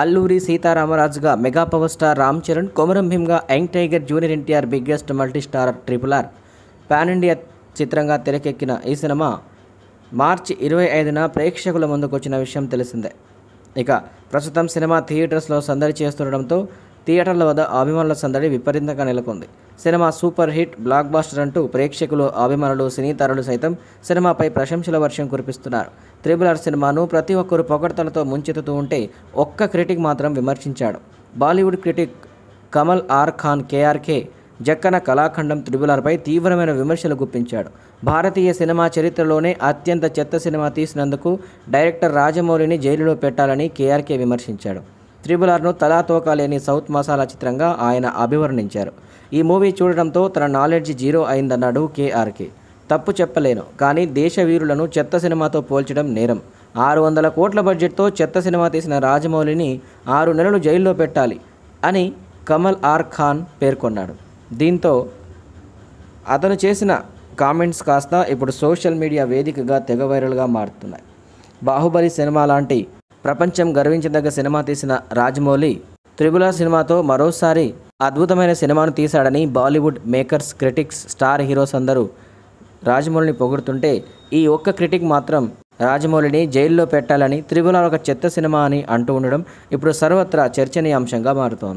అల్లూరి సీతారామరాజుగా mega power star Ram Charan Komaram భీమ్గా young tiger junior NTR biggest multi star triple R pan India చిత్రంగా తెరకెక్కిన ఈ సినిమా మార్చి ఇరవై ఐదున ప్రేక్షకుల ముందుకు వచ్చిన విషయం తెలిసిందే ఇక ప్రస్తుతం సినిమా థియేటర్స్లో సందడి చేస్తుండడంతో థియేటర్ల వద్ద అభిమానుల సందడి విపరీతంగా నెలకొంది cinema super hit blockbuster అంటూ ప్రేక్షకులు అభిమానులు సినీతారులు సైతం సినిమాపై ప్రశంసల వర్షం కురిపిస్తున్నారు ఆర్ సినిమాను ప్రతి ఒక్కరు పొగడ్తలతో ముంచెత్తుతూ ఉంటే ఒక్క క్రిటిక్ మాత్రం విమర్శించాడు Bollywood critic Kamal R Khan KRK Jakkanna కళాఖండం త్రిబులర్పై తీవ్రమైన విమర్శలు గుప్పించాడు భారతీయ సినిమా చరిత్రలోనే అత్యంత చెత్త సినిమా తీసినందుకు డైరెక్టర్ రాజమౌళిని జైలులో పెట్టాలని కేఆర్కే విమర్శించాడు త్రిబులర్ను తలాతోకాలేని సౌత్ మసాలా చిత్రంగా ఆయన అభివర్ణించారు ఈ మూవీ చూడడంతో తన నాలెడ్జ్ జీరో అయిందన్నాడు కేఆర్కే తప్పు చెప్పలేను కానీ దేశ వీరులను చెత్త సినిమాతో పోల్చడం నేరం ఆరు వందల కోట్ల బడ్జెట్తో చెత్త సినిమా తీసిన రాజమౌళిని ఆరు నెలలు జైల్లో పెట్టాలి అని కమల్ ఆర్ ఖాన్ పేర్కొన్నాడు దీంతో అతను చేసిన కామెంట్స్ కాస్త ఇప్పుడు సోషల్ మీడియా వేదికగా తెగ వైరల్గా మారుతున్నాయి బాహుబలి సినిమా లాంటి ప్రపంచం గర్వించదగ్గ సినిమా తీసిన రాజమౌళి త్రిబుల సినిమాతో మరోసారి అద్భుతమైన సినిమాను తీశాడని Bollywood makers critics star heroes అందరూ రాజమౌళిని పొగుడుతుంటే ఈ ఒక్క క్రిటిక్ మాత్రం రాజమౌళిని జైల్లో పెట్టాలని త్రిబుల్ ఒక చెత్త సినిమా అని అంటూ ఉండడం ఇప్పుడు సర్వత్రా చర్చనీయాంశంగా మారుతోంది